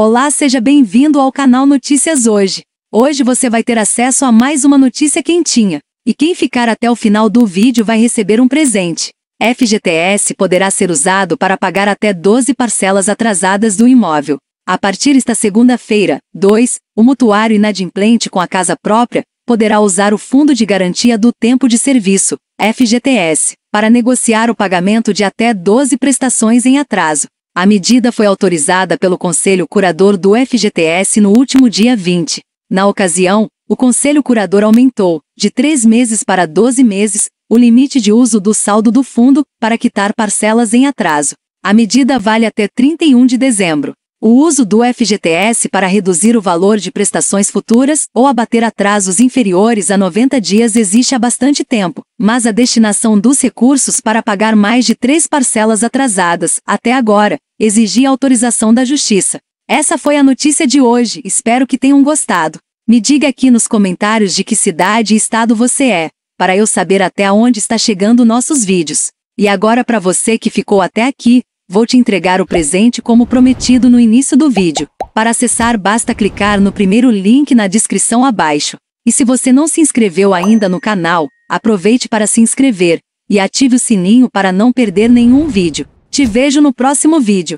Olá, seja bem-vindo ao canal Notícias Hoje. Hoje você vai ter acesso a mais uma notícia quentinha. E quem ficar até o final do vídeo vai receber um presente. FGTS poderá ser usado para pagar até 12 parcelas atrasadas do imóvel. A partir desta segunda-feira, 2, o mutuário inadimplente com a casa própria poderá usar o Fundo de Garantia do Tempo de Serviço, FGTS, para negociar o pagamento de até 12 prestações em atraso. A medida foi autorizada pelo Conselho Curador do FGTS no último dia 20. Na ocasião, o Conselho Curador aumentou, de 3 meses para 12 meses, o limite de uso do saldo do fundo para quitar parcelas em atraso. A medida vale até 31 de dezembro. O uso do FGTS para reduzir o valor de prestações futuras ou abater atrasos inferiores a 90 dias existe há bastante tempo, mas a destinação dos recursos para pagar mais de três parcelas atrasadas, até agora, exigia autorização da Justiça. Essa foi a notícia de hoje, espero que tenham gostado. Me diga aqui nos comentários de que cidade e estado você é, para eu saber até onde está chegando nossos vídeos. E agora para você que ficou até aqui, Vou te entregar o presente como prometido no início do vídeo. Para acessar basta clicar no primeiro link na descrição abaixo. E se você não se inscreveu ainda no canal, aproveite para se inscrever e ative o sininho para não perder nenhum vídeo. Te vejo no próximo vídeo.